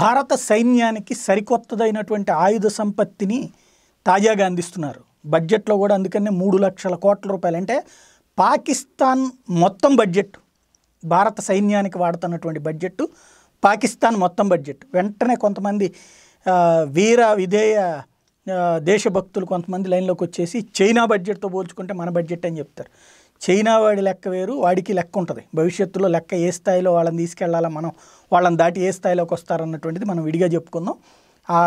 భారత సైన్యానికి సరికొత్తదైనటువంటి ఆయుధ సంపత్తిని తాజాగా అందిస్తున్నారు బడ్జెట్లో కూడా అందుకనే మూడు లక్షల కోట్ల రూపాయలు అంటే పాకిస్తాన్ మొత్తం బడ్జెట్ భారత సైన్యానికి వాడుతున్నటువంటి బడ్జెట్ పాకిస్తాన్ మొత్తం బడ్జెట్ వెంటనే కొంతమంది వీర విధేయ దేశభక్తులు కొంతమంది లైన్లోకి వచ్చేసి చైనా బడ్జెట్తో పోల్చుకుంటే మన బడ్జెట్ అని చెప్తారు చైనా వాడి లెక్క వేరు వాడికి లెక్క ఉంటుంది భవిష్యత్తులో లెక్క ఏ స్థాయిలో వాళ్ళని తీసుకెళ్లాలా మనం వాళ్ళని దాటి ఏ స్థాయిలోకి వస్తారన్నటువంటిది మనం విడిగా చెప్పుకుందాం ఆ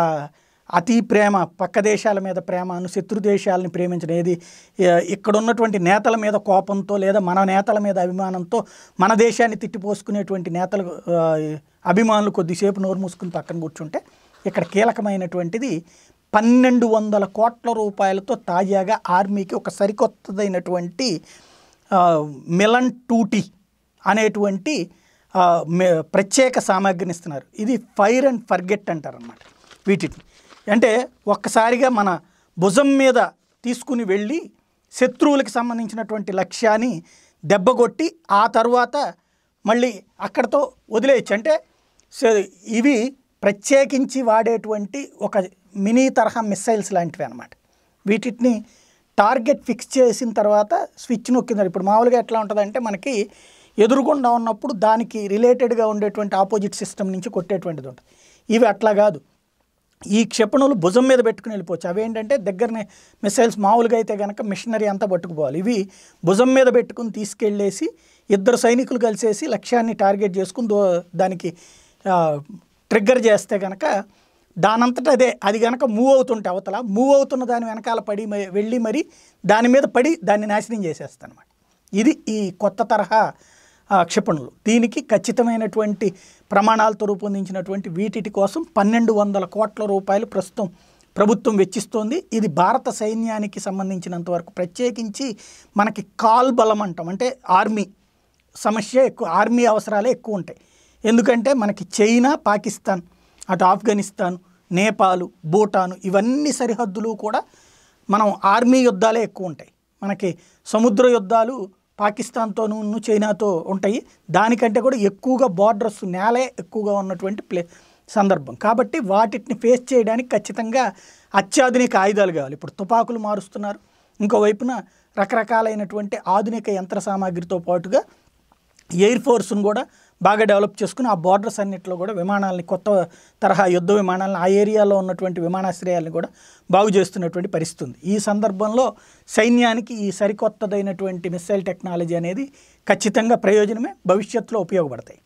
అతి ప్రేమ పక్క దేశాల మీద అను శత్రు దేశాలని ప్రేమించడం ఏది ఇక్కడ ఉన్నటువంటి నేతల మీద కోపంతో లేదా మన నేతల మీద అభిమానంతో మన దేశాన్ని తిట్టిపోసుకునేటువంటి నేతలు అభిమానులు కొద్దిసేపు నోరు మూసుకుని పక్కన కూర్చుంటే ఇక్కడ కీలకమైనటువంటిది పన్నెండు వందల కోట్ల రూపాయలతో తాజాగా ఆర్మీకి ఒక సరికొత్తదైనటువంటి మిలన్ టూటీ అనేటువంటి ప్రత్యేక సామాగ్రిని ఇస్తున్నారు ఇది ఫైర్ అండ్ ఫర్గెట్ అనమాట వీటిని అంటే ఒక్కసారిగా మన భుజం మీద తీసుకుని వెళ్ళి శత్రువులకు సంబంధించినటువంటి లక్ష్యాన్ని దెబ్బగొట్టి ఆ తర్వాత మళ్ళీ అక్కడతో వదిలేయచ్చు అంటే ఇవి ప్రత్యేకించి వాడేటువంటి ఒక మినీ తరహా మిస్సైల్స్ లాంటివి అనమాట వీటిని టార్గెట్ ఫిక్స్ చేసిన తర్వాత స్విచ్ నొక్కింది ఇప్పుడు మామూలుగా ఎట్లా ఉంటుందంటే మనకి ఎదురుగుండా ఉన్నప్పుడు దానికి రిలేటెడ్గా ఉండేటువంటి ఆపోజిట్ సిస్టమ్ నుంచి కొట్టేటువంటిది ఉంటుంది ఇవి అట్లా కాదు ఈ క్షిపణులు భుజం మీద పెట్టుకుని వెళ్ళిపోవచ్చు అవేంటంటే దగ్గరనే మిస్సైల్స్ మామూలుగా అయితే కనుక మిషనరీ అంతా పట్టుకుపోవాలి ఇవి భుజం మీద పెట్టుకుని తీసుకెళ్ళేసి ఇద్దరు సైనికులు కలిసేసి లక్ష్యాన్ని టార్గెట్ చేసుకుని దానికి ట్రిగ్గర్ చేస్తే కనుక దానంతట అదే అది కనుక మూవ్ అవుతుంటే అవతల మూవ్ అవుతున్న దాని వెనకాల పడి వెళ్ళి మరి దాని మీద పడి దాన్ని నాశనం చేసేస్తానమాట ఇది ఈ కొత్త తరహా క్షిపణులు దీనికి ఖచ్చితమైనటువంటి ప్రమాణాలతో రూపొందించినటువంటి వీటిటి కోసం పన్నెండు వందల కోట్ల రూపాయలు ప్రస్తుతం ప్రభుత్వం వెచ్చిస్తోంది ఇది భారత సైన్యానికి సంబంధించినంతవరకు ప్రత్యేకించి మనకి కాల్ బలం అంటాం అంటే ఆర్మీ సమస్య ఎక్కువ ఆర్మీ అవసరాలే ఎక్కువ ఉంటాయి ఎందుకంటే మనకి చైనా పాకిస్తాన్ అటు ఆఫ్ఘనిస్తాన్ నేపాలు భూటాన్ ఇవన్నీ సరిహద్దులు కూడా మనం ఆర్మీ యుద్ధాలే ఎక్కువ ఉంటాయి మనకి సముద్ర యుద్ధాలు పాకిస్తాన్తోనూ చైనాతో ఉంటాయి దానికంటే కూడా ఎక్కువగా బార్డర్స్ నేలే ఎక్కువగా ఉన్నటువంటి ప్లే సందర్భం కాబట్టి వాటిని ఫేస్ చేయడానికి ఖచ్చితంగా అత్యాధునిక ఆయుధాలు కావాలి ఇప్పుడు తుపాకులు మారుస్తున్నారు ఇంకోవైపున రకరకాలైనటువంటి ఆధునిక యంత్ర సామాగ్రితో పాటుగా ఎయిర్ ఫోర్స్ను కూడా బాగా డెవలప్ చేసుకుని ఆ బార్డర్స్ అన్నింటిలో కూడా విమానాలని కొత్త తరహా యుద్ధ విమానాలను ఆ ఏరియాలో ఉన్నటువంటి విమానాశ్రయాలను కూడా బాగు చేస్తున్నటువంటి పరిస్థితి ఉంది ఈ సందర్భంలో సైన్యానికి ఈ సరికొత్తదైనటువంటి మిస్సైల్ టెక్నాలజీ అనేది ఖచ్చితంగా ప్రయోజనమే భవిష్యత్తులో ఉపయోగపడతాయి